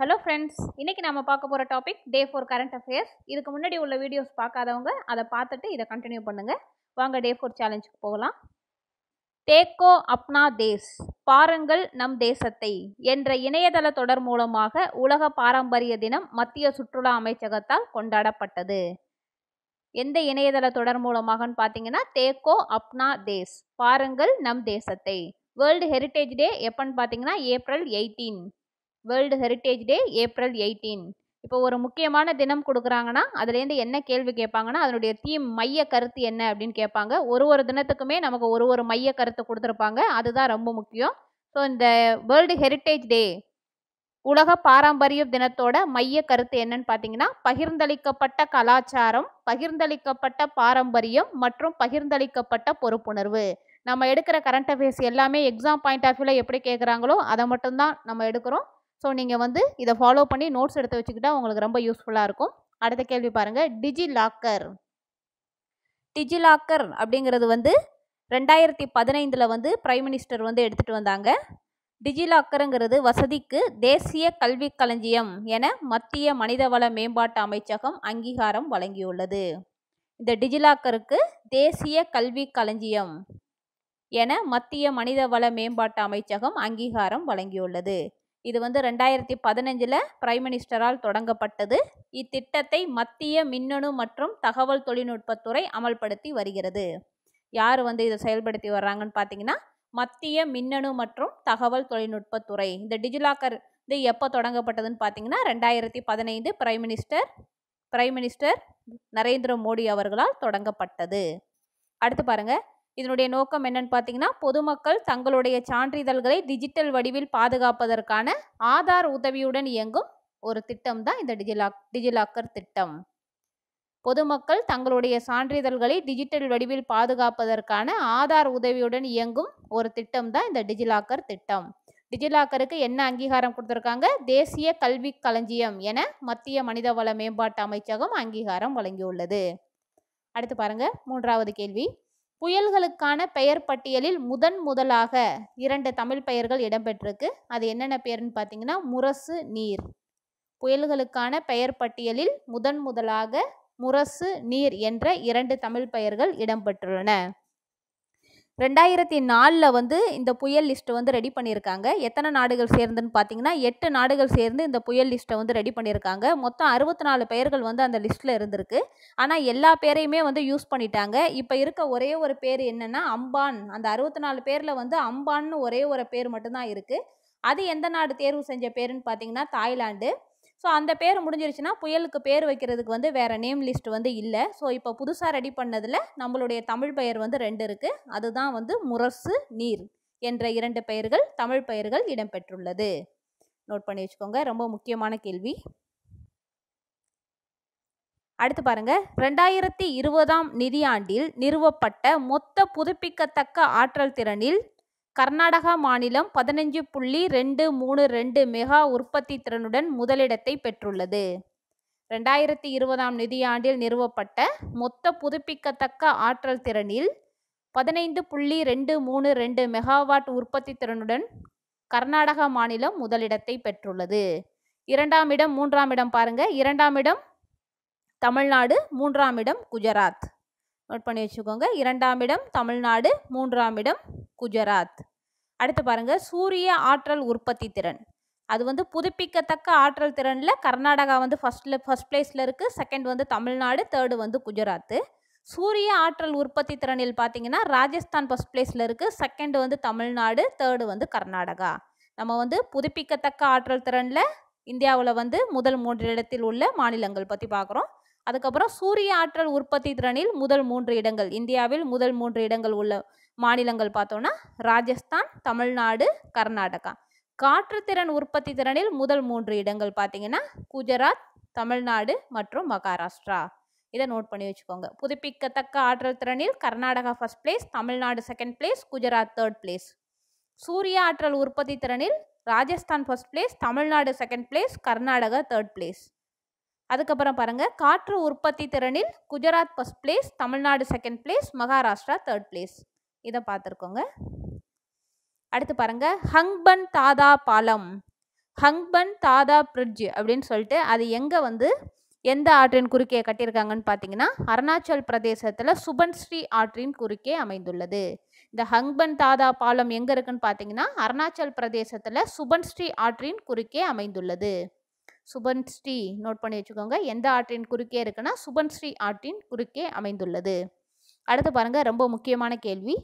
hello friends இன்றைக்கி நம்ம பார்க்க போகிற topic day four current affairs இதுக்கு முன்னாடி உள்ள வீடியோஸ் பார்க்காதவங்க அதை பார்த்துட்டு இதை கண்டினியூ பண்ணுங்கள் வாங்க டே ஃபோர் சேலஞ்சுக்கு போகலாம் டேக்கோ அப்னா தேஸ் பாருங்கள் நம் தேசத்தை என்ற இணையதள தொடர் மூலமாக உலக பாரம்பரிய தினம் மத்திய சுற்றுலா அமைச்சகத்தால் கொண்டாடப்பட்டது எந்த இணையதள தொடர் மூலமாகன்னு பார்த்தீங்கன்னா தேக்கோ அப்னா தேஸ் பாருங்கள் நம் தேசத்தை வேர்ல்டு ஹெரிட்டேஜ் டே எப்போன்னு பார்த்தீங்கன்னா April eighteen world heritage day April eighteen இப்போ ஒரு முக்கியமான தினம் கொடுக்குறாங்கன்னா அதுலேருந்து என்ன கேள்வி கேட்பாங்கன்னா அதனுடைய தீம் மைய கருத்து என்ன அப்படின்னு கேட்பாங்க ஒரு ஒரு தினத்துக்குமே நமக்கு ஒரு ஒரு மைய கருத்து கொடுத்துருப்பாங்க அதுதான் ரொம்ப முக்கியம் ஸோ இந்த வேர்ல்டு ஹெரிட்டேஜ் டே உலக பாரம்பரிய தினத்தோட மைய கருத்து என்னன்னு பார்த்தீங்கன்னா பகிர்ந்தளிக்கப்பட்ட கலாச்சாரம் பகிர்ந்தளிக்கப்பட்ட பாரம்பரியம் மற்றும் பகிர்ந்தளிக்கப்பட்ட பொறுப்புணர்வு நம்ம எடுக்கிற கரண்ட் அஃபேர்ஸ் எல்லாமே எக்ஸாம் பாயிண்ட் ஆஃப் வியூவில் எப்படி கேட்குறாங்களோ அதை மட்டும்தான் நம்ம எடுக்கிறோம் ஸோ நீங்கள் வந்து இதை ஃபாலோ பண்ணி நோட்ஸ் எடுத்து வச்சுக்கிட்டா உங்களுக்கு ரொம்ப யூஸ்ஃபுல்லாக இருக்கும் அடுத்த கேள்வி பாருங்கள் டிஜி லாக்கர் டிஜி லாக்கர் அப்படிங்கிறது வந்து ரெண்டாயிரத்தி பதினைந்தில் வந்து பிரைம் மினிஸ்டர் வந்து எடுத்துகிட்டு வந்தாங்க டிஜிலாக்கருங்கிறது வசதிக்கு தேசிய கல்விக் களஞ்சியம் என மத்திய மனிதவள மேம்பாட்டு அமைச்சகம் அங்கீகாரம் வழங்கியுள்ளது இந்த டிஜிலாக்கருக்கு தேசிய கல்வி களஞ்சியம் என மத்திய மனிதவள மேம்பாட்டு அமைச்சகம் அங்கீகாரம் வழங்கியுள்ளது இது வந்து ரெண்டாயிரத்தி பதினஞ்சில் பிரைம் மினிஸ்டரால் தொடங்கப்பட்டது இத்திட்டத்தை மத்திய மின்னணு மற்றும் தகவல் தொழில்நுட்பத்துறை அமல்படுத்தி வருகிறது யார் வந்து இதை செயல்படுத்தி வர்றாங்கன்னு பார்த்தீங்கன்னா மத்திய மின்னணு மற்றும் தகவல் தொழில்நுட்பத்துறை இந்த டிஜிலாக்கர் இது எப்போ தொடங்கப்பட்டதுன்னு பார்த்தீங்கன்னா ரெண்டாயிரத்தி பதினைந்து prime minister prime minister Narendra Modi அவர்களால் தொடங்கப்பட்டது அடுத்து பாருங்கள் இதனுடைய நோக்கம் என்னன்னு பார்த்தீங்கன்னா பொதுமக்கள் தங்களுடைய சான்றிதழ்களை டிஜிட்டல் வடிவில் பாதுகாப்பதற்கான ஆதார் உதவியுடன் இயங்கும் ஒரு திட்டம் தான் இந்த டிஜிலாக் டிஜிலாக்கர் திட்டம் பொதுமக்கள் தங்களுடைய சான்றிதழ்களை டிஜிட்டல் வடிவில் பாதுகாப்பதற்கான ஆதார் உதவியுடன் இயங்கும் ஒரு திட்டம் தான் இந்த டிஜிலாக்கர் திட்டம் டிஜிலாக்கருக்கு என்ன அங்கீகாரம் கொடுத்துருக்காங்க தேசிய கல்வி களஞ்சியம் என மத்திய மனிதவள மேம்பாட்டு அமைச்சகம் அங்கீகாரம் வழங்கியுள்ளது அடுத்து பாருங்க மூன்றாவது கேள்வி புயல்களுக்கான பெயர் பட்டியலில் முதன் முதலாக இரண்டு தமிழ் பெயர்கள் இடம்பெற்றிருக்கு அது என்னென்ன பெயர்னு பார்த்தீங்கன்னா முரசு நீர் புயல்களுக்கான பெயர் பட்டியலில் முதன் முதலாக முரசு நீர் என்ற இரண்டு தமிழ் பெயர்கள் இடம்பெற்றுள்ளன ரெண்டாயிரத்தி நாலில் வந்து இந்த புயல் லிஸ்ட்டை வந்து ரெடி பண்ணியிருக்காங்க எத்தனை நாடுகள் சேர்ந்துன்னு பார்த்தீங்கன்னா எட்டு நாடுகள் சேர்ந்து இந்த புயல் லிஸ்ட்டை வந்து ரெடி பண்ணியிருக்காங்க மொத்தம் அறுபத்தி நாலு பெயர்கள் வந்து அந்த லிஸ்ட்டில் இருந்திருக்கு ஆனால் எல்லா பேரையுமே வந்து யூஸ் பண்ணிட்டாங்க இப்போ இருக்க ஒரே ஒரு பேர் என்னென்னா அம்பான் அந்த அறுபத்தி நாலு பேரில் வந்து அம்பான்னு ஒரே ஒரு பேர் மட்டும்தான் இருக்குது அது எந்த நாடு தேர்வு செஞ்ச பேருன்னு பார்த்தீங்கன்னா தாய்லாண்டு ஸோ அந்த பேர் முடிஞ்சிருச்சுன்னா புயலுக்கு பேர் வைக்கிறதுக்கு வந்து வேறு நேம் லிஸ்ட் வந்து இல்லை ஸோ இப்போ புதுசாக ரெடி பண்ணதில் நம்மளுடைய தமிழ் பெயர் வந்து ரெண்டு இருக்குது அதுதான் வந்து முரசு நீர் என்ற இரண்டு பெயர்கள் தமிழ் பெயர்கள் இடம்பெற்றுள்ளது நோட் பண்ணி வச்சுக்கோங்க ரொம்ப முக்கியமான கேள்வி அடுத்து பாருங்க ரெண்டாயிரத்தி இருபதாம் நிதியாண்டில் நிறுவப்பட்ட மொத்த புதுப்பிக்கத்தக்க ஆற்றல் திறனில் கர்நாடகா மாநிலம் பதினஞ்சு புள்ளி ரெண்டு மூணு ரெண்டு மெகா உற்பத்தி திறனுடன் முதலிடத்தை பெற்றுள்ளது ரெண்டாயிரத்தி இருபதாம் நிதியாண்டில் நிறுவப்பட்ட மொத்த புதுப்பிக்கத்தக்க ஆற்றல் திறனில் பதினைந்து புள்ளி ரெண்டு மூணு ரெண்டு மெகாவாட் உற்பத்தி திறனுடன் கர்நாடகா மாநிலம் முதலிடத்தை பெற்றுள்ளது இரண்டாம் இடம் மூன்றாம் இடம் பாருங்க இரண்டாம் இடம் தமிழ்நாடு மூன்றாம் இடம் குஜராத் நோட் பண்ணி வச்சுக்கோங்க இரண்டாம் இடம் தமிழ்நாடு மூன்றாம் இடம் குஜராத் அடுத்து பாருங்கள் சூரிய ஆற்றல் உற்பத்தி திறன் அது வந்து புதுப்பிக்கத்தக்க ஆற்றல் திறனில் கர்நாடகா வந்து ஃபஸ்ட்டில் ஃபஸ்ட் பிளேஸில் இருக்குது செகண்ட் வந்து தமிழ்நாடு தேர்டு வந்து குஜராத்து சூரிய ஆற்றல் உற்பத்தி திறனில் பார்த்தீங்கன்னா ராஜஸ்தான் ஃபஸ்ட் பிளேஸில் இருக்குது செகண்ட் வந்து தமிழ்நாடு தேர்டு வந்து கர்நாடகா நம்ம வந்து புதுப்பிக்கத்தக்க ஆற்றல் திறனில் இந்தியாவில் வந்து முதல் மூன்று இடத்தில் உள்ள மாநிலங்கள் பற்றி பார்க்குறோம் அதுக்கப்புறம் சூரிய ஆற்றல் உற்பத்தி திறனில் முதல் மூன்று இடங்கள் இந்தியாவில் முதல் மூன்று இடங்கள் உள்ள மாநிலங்கள் பார்த்தோம்னா ராஜஸ்தான் தமிழ்நாடு கர்நாடகா காற்று திறன் உற்பத்தி திறனில் முதல் மூன்று இடங்கள் பார்த்தீங்கன்னா குஜராத் தமிழ்நாடு மற்றும் மகாராஷ்டிரா இதை நோட் பண்ணி வச்சுக்கோங்க புதுப்பிக்கத்தக்க ஆற்றல் திறனில் Karnataka first place Tamil Nadu second place Gujarat third place சூரிய ஆற்றல் உற்பத்தி திறனில் Rajasthan first place Tamil Nadu second place Karnataka third place அதுக்கப்புறம் பாருங்கள் காற்று உற்பத்தி திறனில் Gujarat first place Tamil Nadu second place Maharashtra third place இதை பார்த்துருக்கோங்க அடுத்து பாருங்கள் ஹங்பன் தாதா பாலம் ஹங்பன் தாதா பிரிட்ஜ் அப்படின்னு சொல்லிட்டு அது எங்கே வந்து எந்த ஆற்றின் குறுக்கே கட்டியிருக்காங்கன்னு பார்த்தீங்கன்னா அருணாச்சல் பிரதேசத்தில் சுபன்ஸ்ரீ ஆற்றின் குறுக்கே அமைந்துள்ளது இந்த ஹங்பன் தாதா பாலம் எங்கே இருக்குன்னு பார்த்தீங்கன்னா அருணாச்சல் பிரதேசத்தில் சுபன்ஸ்ரீ ஆற்றின் குறுக்கே அமைந்துள்ளது சுபன்ஸ்ரீ நோட் பண்ணி வச்சுக்கோங்க எந்த ஆற்றின் குறுக்கே இருக்குன்னா சுபன்ஸ்ரீ ஆற்றின் குறுக்கே அமைந்துள்ளது அடுத்து பாருங்கள் ரொம்ப முக்கியமான கேள்வி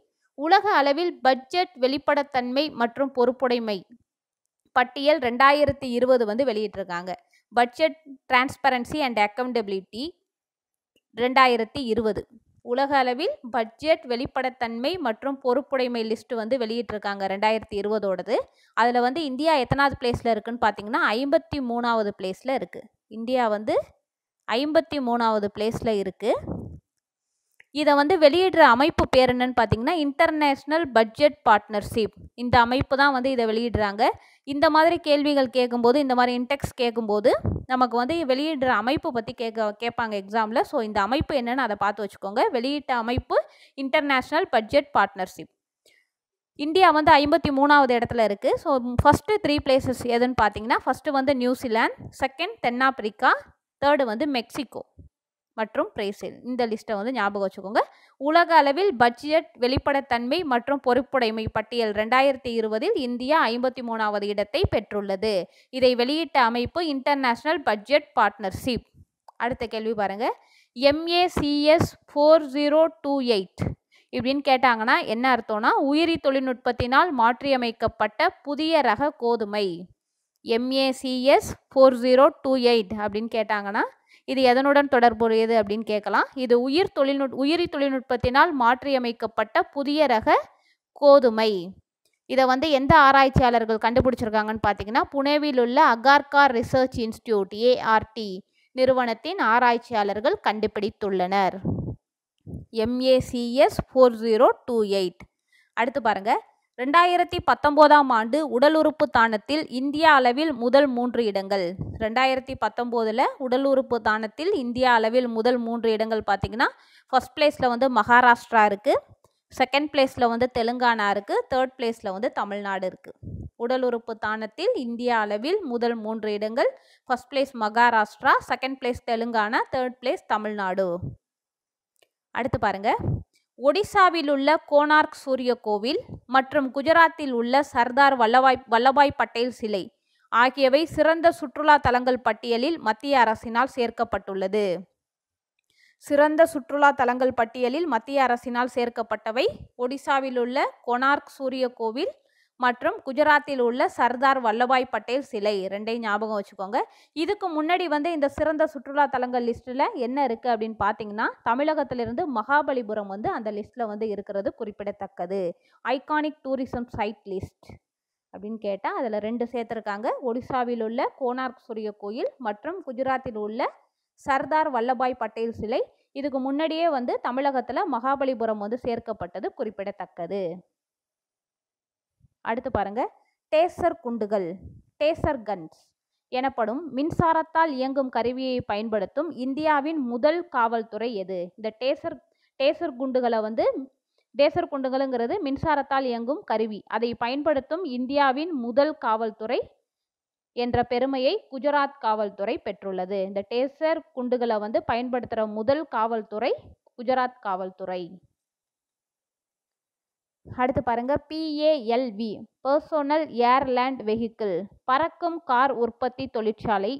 உலக அளவில் பட்ஜெட் வெளிப்படத்தன்மை மற்றும் பொறுப்புடைமை பட்டியல் ரெண்டாயிரத்தி இருபது வந்து வெளியிட்டிருக்காங்க பட்ஜெட் டிரான்ஸ்பரன்சி அண்ட் அக்கௌண்டபிலிட்டி ரெண்டாயிரத்தி இருபது உலக அளவில் பட்ஜெட் வெளிப்படத்தன்மை மற்றும் பொறுப்புடைமை லிஸ்ட் வந்து வெளியிட்டிருக்காங்க ரெண்டாயிரத்தி இருபதோடது அதில் வந்து இந்தியா எத்தனாவது பிளேஸில் இருக்குதுன்னு பார்த்தீங்கன்னா ஐம்பத்தி மூணாவது பிளேஸில் இருக்குது இந்தியா வந்து ஐம்பத்தி மூணாவது பிளேஸில் இருக்குது இதை வந்து வெளியிடுற அமைப்பு பேர் என்னன்னு பார்த்தீங்கன்னா இன்டர்நேஷ்னல் பட்ஜெட் பார்ட்னர்ஷிப் இந்த அமைப்பு தான் வந்து இதை வெளியிடுறாங்க இந்த மாதிரி கேள்விகள் கேட்கும்போது இந்த மாதிரி இன்டெக்ஸ் கேட்கும்போது நமக்கு வந்து வெளியிடுற அமைப்பு பற்றி கேட்க கேட்பாங்க எக்ஸாமில் ஸோ இந்த அமைப்பு என்னென்னு அதை பார்த்து வச்சுக்கோங்க வெளியிட்ட அமைப்பு இன்டர்நேஷ்னல் பட்ஜெட் பார்ட்னர்ஷிப் இந்தியா வந்து ஐம்பத்தி மூணாவது இடத்துல இருக்குது ஸோ ஃபஸ்ட்டு த்ரீ பிளேசஸ் எதுன்னு பார்த்தீங்கன்னா ஃபஸ்ட்டு வந்து நியூசிலாந்து செகண்ட் தென்னாப்பிரிக்கா தேர்டு வந்து மெக்சிகோ மற்றும் பிரைஸில் இந்த லிஸ்ட்டை வந்து ஞாபகம் வச்சுக்கோங்க உலக அளவில் பட்ஜெட் வெளிப்படத்தன்மை மற்றும் பொறுப்புடைமை பட்டியல் ரெண்டாயிரத்தி இருபதில் இந்தியா ஐம்பத்தி மூணாவது இடத்தை பெற்றுள்ளது இதை வெளியிட்ட அமைப்பு இன்டர்நேஷ்னல் பட்ஜெட் பார்ட்னர்ஷிப் அடுத்த கேள்வி பாருங்கள் MACS four zero two eight இப்படின்னு கேட்டாங்கன்னா என்ன அர்த்தம்னா உயிரி தொழில்நுட்பத்தினால் மாற்றியமைக்கப்பட்ட புதிய ரக கோதுமை MACS four zero two eight அப்படின்னு கேட்டாங்கன்னா இது எதனுடன் தொடர்புடையது அப்படின்னு கேட்கலாம் இது உயிர் தொழில்நுட் உயிரி தொழில்நுட்பத்தினால் மாற்றியமைக்கப்பட்ட புதிய ரக கோதுமை இதை வந்து எந்த ஆராய்ச்சியாளர்கள் கண்டுபிடிச்சிருக்காங்கன்னு பார்த்தீங்கன்னா புனேவில் உள்ள அகார்கார் ரிசர்ச் இன்ஸ்டியூட் ஏஆர்டி நிறுவனத்தின் ஆராய்ச்சியாளர்கள் கண்டுபிடித்துள்ளனர் MACS four zero two eight அடுத்து பாருங்கள் ரெண்டாயிரத்தி பத்தொம்போதாம் ஆண்டு உடல் உறுப்பு தானத்தில் இந்தியா அளவில் முதல் மூன்று இடங்கள் ரெண்டாயிரத்தி பத்தொம்போதில் உடல் உறுப்பு தானத்தில் இந்தியா அளவில் முதல் மூன்று இடங்கள் பார்த்திங்கன்னா ஃபஸ்ட் பிளேஸில் வந்து மகாராஷ்டிரா இருக்குது செகண்ட் பிளேஸில் வந்து தெலுங்கானா இருக்குது தேர்ட் பிளேஸில் வந்து தமிழ்நாடு இருக்குது உடல் உறுப்பு தானத்தில் இந்தியா அளவில் முதல் மூன்று இடங்கள் first place Maharashtra second place Telangana third place Tamil Nadu அடுத்து பாருங்கள் ஒடிசாவில் உள்ள கோனார்க் சூரிய கோவில் மற்றும் குஜராத்தில் உள்ள சர்தார் வல்லபாய் வல்லபாய் பட்டேல் சிலை ஆகியவை சிறந்த சுற்றுலா தலங்கள் பட்டியலில் மத்திய அரசினால் சேர்க்கப்பட்டுள்ளது சிறந்த சுற்றுலா தலங்கள் பட்டியலில் மத்திய அரசினால் சேர்க்கப்பட்டவை ஒடிசாவில் உள்ள கொனார்க் சூரிய கோவில் மற்றும் குஜராத்தில் உள்ள சர்தார் வல்லபாய் பட்டேல் சிலை ரெண்டையும் ஞாபகம் வச்சுக்கோங்க இதுக்கு முன்னாடி வந்து இந்த சிறந்த சுற்றுலா தலங்கள் லிஸ்ட்டில் என்ன இருக்குது அப்படின்னு பார்த்தீங்கன்னா தமிழகத்திலிருந்து மகாபலிபுரம் வந்து அந்த லிஸ்ட்டில் வந்து இருக்கிறது குறிப்பிடத்தக்கது ஐகானிக் டூரிசம் சைட் லிஸ்ட் அப்படின்னு கேட்டால் அதில் ரெண்டு சேர்த்துருக்காங்க ஒடிசாவில் உள்ள கோனார்க் சூரிய கோயில் மற்றும் குஜராத்தில் உள்ள சர்தார் வல்லபாய் பட்டேல் சிலை இதுக்கு முன்னாடியே வந்து தமிழகத்தில் மகாபலிபுரம் வந்து சேர்க்கப்பட்டது குறிப்பிடத்தக்கது அடுத்து பாருங்க டேசர் குண்டுகள் டேசர் கன்ஸ் எனப்படும் மின்சாரத்தால் இயங்கும் கருவியை பயன்படுத்தும் இந்தியாவின் முதல் காவல்துறை எது இந்த டேசர் டேசர் குண்டுகளை வந்து டேசர் குண்டுகளுங்கிறது மின்சாரத்தால் இயங்கும் கருவி அதை பயன்படுத்தும் இந்தியாவின் முதல் காவல்துறை என்ற பெருமையை குஜராத் காவல்துறை பெற்றுள்ளது இந்த டேசர் குண்டுகளை வந்து பயன்படுத்துகிற முதல் காவல்துறை குஜராத் காவல்துறை அடுத்து பாருங்கள் பிஏஎல்வி பர்சோனல் ஏர்லேண்ட் வெஹிக்கிள் பறக்கும் கார் உற்பத்தி தொழிற்சாலை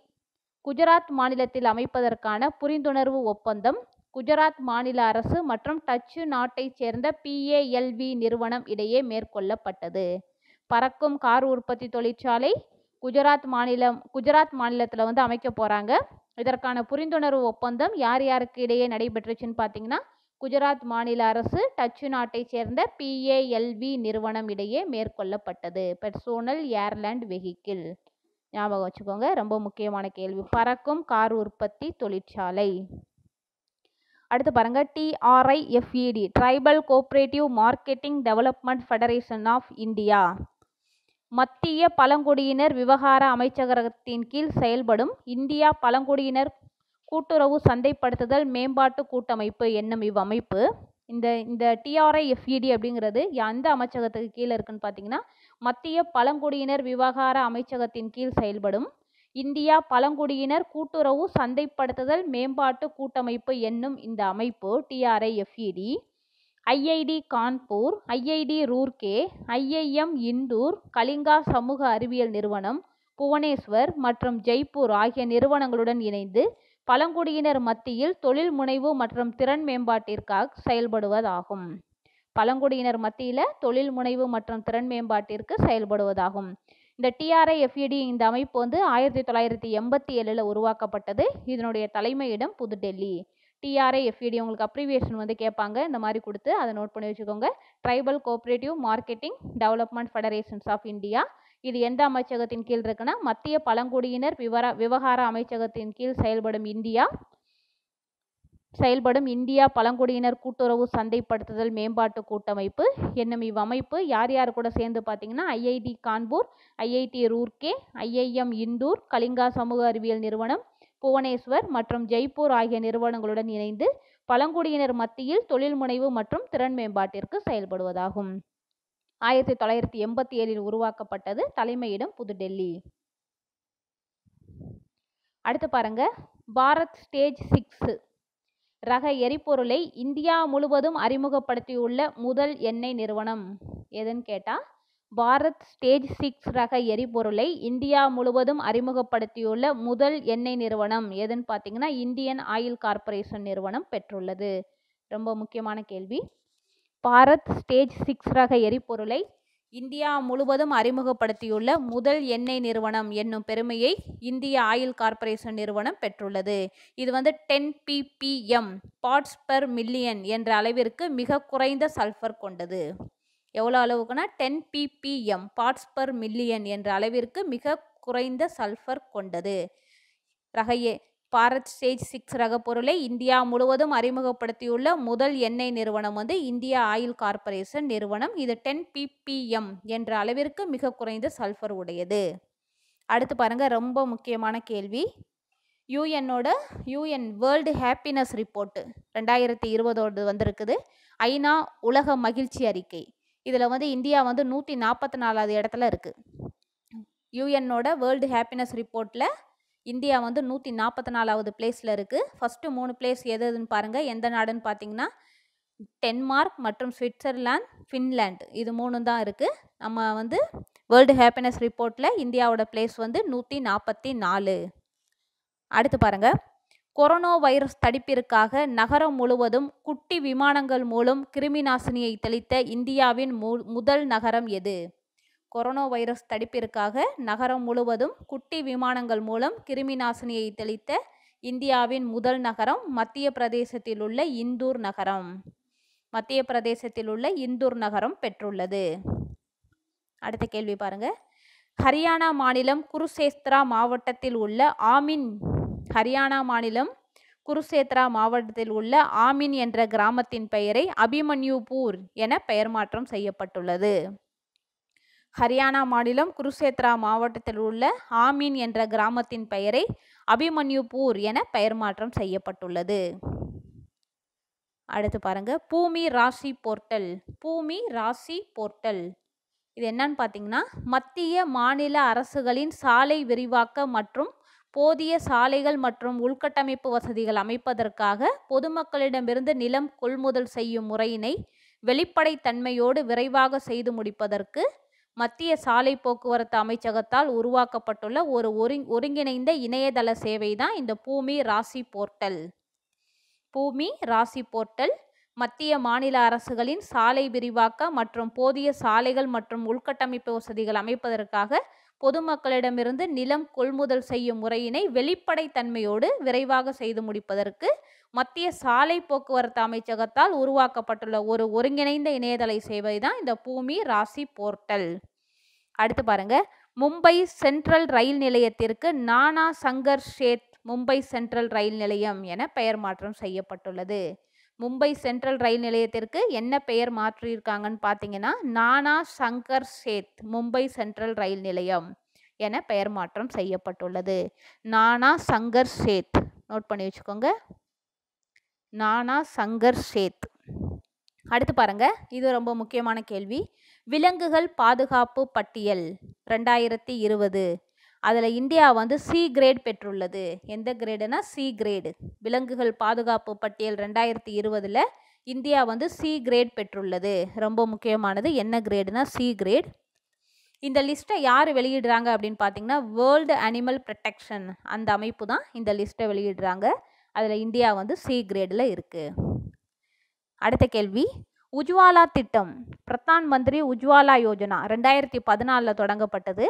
குஜராத் மாநிலத்தில் அமைப்பதற்கான புரிந்துணர்வு ஒப்பந்தம் குஜராத் மாநில அரசு மற்றும் டச்சு நாட்டைச் சேர்ந்த பிஏஎல்வி நிறுவனம் இடையே மேற்கொள்ளப்பட்டது பறக்கும் கார் உற்பத்தி தொழிற்சாலை குஜராத் மாநிலம் குஜராத் மாநிலத்தில் வந்து அமைக்க போகிறாங்க இதற்கான புரிந்துணர்வு ஒப்பந்தம் யார் யாருக்கு இடையே நடைபெற்றுச்சுன்னு பார்த்தீங்கன்னா குஜராத் மாநில அரசு டச்சு நாட்டைச் சேர்ந்த பிஏஎல்வி நிறுவனம் இடையே மேற்கொள்ளப்பட்டது பெர்சோனல் ஏர்லேண்ட் வெஹிக்கிள் ஞாபகம் வச்சுக்கோங்க ரொம்ப முக்கியமான கேள்வி பறக்கும் கார் உற்பத்தி தொழிற்சாலை அடுத்து பாருங்க TRIFED tribal cooperative marketing development federation of India மத்திய பழங்குடியினர் விவகார அமைச்சகத்தின் கீழ் செயல்படும் இந்தியா பழங்குடியினர் கூட்டுறவு சந்தைப்படுத்துதல் மேம்பாட்டு கூட்டமைப்பு என்னும் இவ்வமைப்பு இந்த இந்த டிஆர்ஐ எஃப்இடி e அப்படிங்கிறது எந்த அமைச்சகத்துக்கு கீழே இருக்குன்னு பார்த்தீங்கன்னா மத்திய பழங்குடியினர் விவகார அமைச்சகத்தின் கீழ் செயல்படும் இந்தியா பழங்குடியினர் கூட்டுறவு சந்தைப்படுத்துதல் மேம்பாட்டு கூட்டமைப்பு என்னும் இந்த அமைப்பு TRIFED IIT Kanpur IIT Roorkee IIM Indore Kalinga சமூக அறிவியல் நிறுவனம் புவனேஸ்வர் மற்றும் ஜெய்ப்பூர் ஆகிய நிறுவனங்களுடன் இணைந்து பழங்குடியினர் மத்தியில் தொழில் முனைவு மற்றும் திறன் மேம்பாட்டிற்காக செயல்படுவதாகும் பழங்குடியினர் மத்தியில் தொழில் முனைவு மற்றும் திறன் மேம்பாட்டிற்கு செயல்படுவதாகும் இந்த டிஆர்ஐ எஃப்இடி e இந்த அமைப்பு வந்து ஆயிரத்தி தொள்ளாயிரத்தி எண்பத்தி ஏழில் உருவாக்கப்பட்டது இதனுடைய தலைமையிடம் புதுடெல்லி டிஆர்ஐ எஃப்இடி e உங்களுக்கு அப்ரிவியேஷன் வந்து கேட்பாங்க இந்த மாதிரி கொடுத்து அதை நோட் பண்ணி வச்சுக்கோங்க tribal cooperative marketing development federations of India இது எந்த அமைச்சகத்தின் கீழ் இருக்குன்னா மத்திய பழங்குடியினர் விவர விவகார அமைச்சகத்தின் கீழ் செயல்படும் இந்தியா செயல்படும் இந்தியா பழங்குடியினர் கூட்டுறவு சந்தைப்படுத்துதல் மேம்பாட்டு கூட்டமைப்பு என்னும் இவ்வமைப்பு யார் யார் கூட சேர்ந்து பார்த்தீங்கன்னா IIT Kanpur IIT Roorkee IIM Indore Kalinga சமூக அறிவியல் நிறுவனம் புவனேஸ்வர் மற்றும் ஜெய்ப்பூர் ஆகிய நிறுவனங்களுடன் இணைந்து பழங்குடியினர் மத்தியில் தொழில் முனைவு மற்றும் திறன் மேம்பாட்டிற்கு செயல்படுவதாகும் ஆயிரத்தி தொள்ளாயிரத்தி எண்பத்தி ஏழில் உருவாக்கப்பட்டது தலைமையிடம் புதுடெல்லி அடுத்து பாருங்க பாரத் ஸ்டேஜ் சிக்ஸ் ரக எரிபொருளை இந்தியா முழுவதும் அறிமுகப்படுத்தியுள்ள முதல் எண்ணெய் நிறுவனம் எதுன்னு கேட்டால் பாரத் ஸ்டேஜ் சிக்ஸ் ரக எரிபொருளை இந்தியா முழுவதும் அறிமுகப்படுத்தியுள்ள முதல் எண்ணெய் நிறுவனம் எதுன்னு பார்த்தீங்கன்னா இந்தியன் ஆயில் கார்ப்பரேஷன் நிறுவனம் பெற்றுள்ளது ரொம்ப முக்கியமான கேள்வி பாரத் ஸ்டேஜ் சிக்ஸ் ரக எரிபொருளை இந்தியா முழுவதும் அறிமுகப்படுத்தியுள்ள முதல் எண்ணெய் நிறுவனம் என்னும் பெருமையை இந்திய ஆயில் கார்ப்பரேஷன் நிறுவனம் பெற்றுள்ளது இது வந்து ten PPM parts per million என்ற அளவிற்கு மிக குறைந்த சல்ஃபர் கொண்டது எவ்வளோ அளவுக்குனா ten PPM parts per million என்ற அளவிற்கு மிக குறைந்த சல்ஃபர் கொண்டது ரகையே பாரத் ஸ்டேஜ் சிக்ஸ் ரக பொருளை இந்தியா முழுவதும் அறிமுகப்படுத்தியுள்ள முதல் எண்ணெய் நிறுவனம் வந்து இந்தியா ஆயில் கார்பரேஷன் நிறுவனம் இது டென் பிபிஎம் என்ற அளவிற்கு மிக குறைந்த சல்ஃபர் உடையது அடுத்து பாருங்க ரொம்ப முக்கியமான கேள்வி யூஎன்னோட யூஎன் வேர்ல்டு ஹாப்பினஸ் ரிப்போர்ட்டு ரெண்டாயிரத்தி இருபதோடு வந்திருக்குது ஐநா உலக மகிழ்ச்சி அறிக்கை இதில் வந்து இந்தியா வந்து நூற்றி நாற்பத்தி நாலாவது இடத்துல இருக்குது யூஎன்னோட வேர்ல்டு ஹாப்பினஸ் ரிப்போர்ட்டில் இந்தியா வந்து நூற்றி நாற்பத்தி நாலாவது பிளேஸில் இருக்குது ஃபஸ்ட்டு மூணு பிளேஸ் எது எதுன்னு பாருங்கள் எந்த நாடுன்னு பார்த்தீங்கன்னா டென்மார்க் மற்றும் சுவிட்சர்லாந்து ஃபின்லாண்டு இது மூணு தான் இருக்குது நம்ம வந்து வேர்ல்டு ஹேப்பினஸ் ரிப்போர்ட்டில் இந்தியாவோட பிளேஸ் வந்து நூற்றி நாற்பத்தி நாலு அடுத்து பாருங்கள் கொரோனா வைரஸ் தடுப்பிற்காக நகரம் முழுவதும் குட்டி விமானங்கள் மூலம் கிருமி நாசினியை தெளித்த இந்தியாவின் முதல் நகரம் எது கொரோனா வைரஸ் தடுப்பிற்காக நகரம் முழுவதும் குட்டி விமானங்கள் மூலம் கிருமி நாசினியை தெளித்த இந்தியாவின் முதல் நகரம் மத்திய பிரதேசத்தில் உள்ள இந்தூர் நகரம் மத்திய பிரதேசத்தில் உள்ள இந்தூர் நகரம் பெற்றுள்ளது அடுத்த கேள்வி பாருங்க ஹரியானா மாநிலம் குருசேஸ்திரா மாவட்டத்தில் உள்ள ஆமின் ஹரியானா மாநிலம் குருசேத்ரா மாவட்டத்தில் உள்ள ஆமின் என்ற கிராமத்தின் பெயரை அபிமன்யூபூர் என பெயர் மாற்றம் செய்யப்பட்டுள்ளது ஹரியானா மாநிலம் குருஷேத்ரா மாவட்டத்தில் உள்ள ஆமீன் என்ற கிராமத்தின் பெயரை அபிமன்யுபூர் என பெயர் மாற்றம் செய்யப்பட்டுள்ளது அடுத்து பாருங்க பூமி ராசி போர்ட்டல் பூமி ராசி போர்ட்டல் இது என்னன்னு பார்த்தீங்கன்னா மத்திய மாநில அரசுகளின் சாலை விரிவாக்க மற்றும் போதிய சாலைகள் மற்றும் உள்கட்டமைப்பு வசதிகள் அமைப்பதற்காக பொதுமக்களிடமிருந்து நிலம் கொள்முதல் செய்யும் முறையினை வெளிப்படைத்தன்மையோடு விரைவாக செய்து முடிப்பதற்கு மத்திய சாலை போக்குவரத்து அமைச்சகத்தால் உருவாக்கப்பட்டுள்ள ஒரு ஒருங்கிணைந்த இணையதள சேவை தான் இந்த பூமி ராசி போர்ட்டல் பூமி ராசி போர்ட்டல் மத்திய மாநில அரசுகளின் சாலை விரிவாக்க மற்றும் போதிய சாலைகள் மற்றும் உள்கட்டமைப்பு வசதிகள் அமைப்பதற்காக பொதுமக்களிடமிருந்து நிலம் கொள்முதல் செய்யும் முறையினை வெளிப்படைத்தன்மையோடு விரைவாக செய்து முடிப்பதற்கு மத்திய சாலை போக்குவரத்து அமைச்சகத்தால் உருவாக்கப்பட்டுள்ள ஒரு ஒருங்கிணைந்த இணையதள சேவை தான் இந்த பூமி ராசி போர்ட்டல் அடுத்து பாருங்க மும்பை சென்ட்ரல் ரயில் நிலையத்திற்கு நானா சங்கர் ஷேத் மும்பை சென்ட்ரல் ரயில் நிலையம் என பெயர் மாற்றம் செய்யப்பட்டுள்ளது மும்பை சென்ட்ரல் ரயில் நிலையத்திற்கு என்ன பெயர் மாற்றியிருக்காங்கன்னு பார்த்தீங்கன்னா நானா சங்கர் ஷேத் மும்பை சென்ட்ரல் ரயில் நிலையம் என பெயர் மாற்றம் செய்யப்பட்டுள்ளது நானா சங்கர் ஷேத் நோட் பண்ணி வச்சுக்கோங்க நானா சங்கர் ஷேத் அடுத்து பாருங்க இது ரொம்ப முக்கியமான கேள்வி விலங்குகள் பாதுகாப்பு பட்டியல் ரெண்டாயிரத்தி இருபது அதில் இந்தியா வந்து சி கிரேட் பெற்றுள்ளது எந்த கிரேடுனா சி கிரேடு விலங்குகள் பாதுகாப்பு பட்டியல் ரெண்டாயிரத்தி இருபதில் இந்தியா வந்து சி கிரேட் பெற்றுள்ளது ரொம்ப முக்கியமானது என்ன கிரேடுனா சி கிரேட் இந்த லிஸ்ட்டை யார் வெளியிடுறாங்க அப்படின்னு பார்த்தீங்கன்னா வேர்ல்டு அனிமல் ப்ரொடெக்ஷன் அந்த அமைப்பு தான் இந்த லிஸ்ட்டை வெளியிடுறாங்க அதில் இந்தியா வந்து சி கிரேடில் இருக்குது அடுத்த கேள்வி உஜ்வாலா திட்டம் பிரதான் மந்திரி உஜ்வாலா யோஜனா ரெண்டாயிரத்தி பதினாலில் தொடங்கப்பட்டது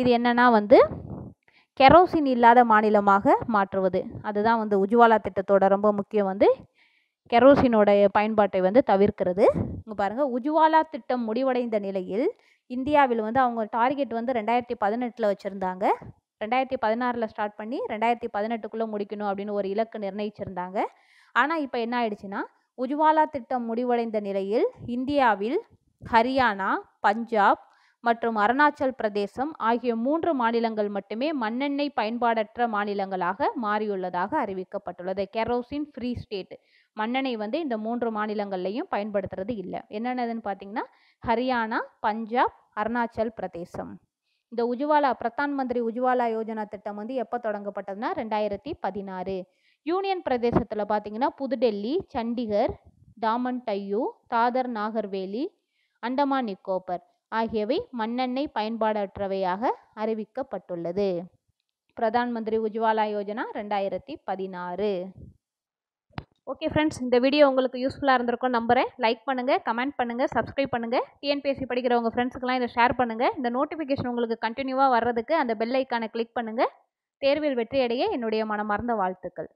இது என்னென்னா வந்து கெரோசின் இல்லாத மாநிலமாக மாற்றுவது அதுதான் வந்து உஜ்வாலா திட்டத்தோட ரொம்ப முக்கியம் வந்து கெரோசினோடைய பயன்பாட்டை வந்து தவிர்க்கிறது இங்கே பாருங்கள் உஜ்வாலா திட்டம் முடிவடைந்த நிலையில் இந்தியாவில் வந்து அவங்க டார்கெட் வந்து ரெண்டாயிரத்தி பதினெட்டில் வச்சுருந்தாங்க ரெண்டாயிரத்தி பதினாறில் ஸ்டார்ட் பண்ணி ரெண்டாயிரத்தி பதினெட்டுக்குள்ளே முடிக்கணும் அப்படின்னு ஒரு இலக்கு நிர்ணயிச்சிருந்தாங்க ஆனால் இப்போ என்ன ஆயிடுச்சுன்னா உஜ்வாலா திட்டம் முடிவடைந்த நிலையில் இந்தியாவில் ஹரியானா பஞ்சாப் மற்றும் அருணாச்சல் பிரதேசம் ஆகிய மூன்று மாநிலங்கள் மட்டுமே மண்ணெண்ணெய் பயன்பாடற்ற மாநிலங்களாக மாறியுள்ளதாக அறிவிக்கப்பட்டுள்ளது கெரோசின் ஃப்ரீ ஸ்டேட் மண்ணெண்ணெய் வந்து இந்த மூன்று மாநிலங்கள்லையும் பயன்படுத்துறது இல்லை என்னென்னதுன்னு பார்த்தீங்கன்னா ஹரியானா பஞ்சாப் அருணாச்சல் பிரதேசம் இந்த உஜ்வாலா பிரதான் மந்திரி உஜ்வாலா யோஜனா திட்டம் வந்து எப்போ தொடங்கப்பட்டதுன்னா ரெண்டாயிரத்தி பதினாறு யூனியன் பிரதேசத்தில் பார்த்தீங்கன்னா புதுடெல்லி சண்டிகர் டாமன் டையூ தாதர் நாகர்வேலி அண்டமான் நிக்கோபர் ஆகியவை மண்ணெண்ணெய் பயன்பாடற்றவையாக அறிவிக்கப்பட்டுள்ளது பிரதான் மந்திரி உஜ்வாலா யோஜனா ரெண்டாயிரத்தி பதினாறு ஓகே ஃப்ரெண்ட்ஸ் இந்த வீடியோ உங்களுக்கு யூஸ்ஃபுல்லாக இருந்திருக்கும் நம்புகிறேன் லைக் பண்ணுங்கள் கமெண்ட் பண்ணுங்கள் சப்ஸ்கிரைப் பண்ணுங்கள் டிஎன்பிஎஸ்சி படிக்கிறவங்க ஃப்ரெண்ட்ஸுக்கெல்லாம் இதை ஷேர் பண்ணுங்கள் இந்த நோட்டிஃபிகேஷன் உங்களுக்கு கண்டினியூவாக வர்றதுக்கு அந்த பெல் ஐக்கானை கிளிக் பண்ணுங்கள் தேர்வில் வெற்றியடைய என்னுடைய மனமார்ந்த வாழ்த்துக்கள்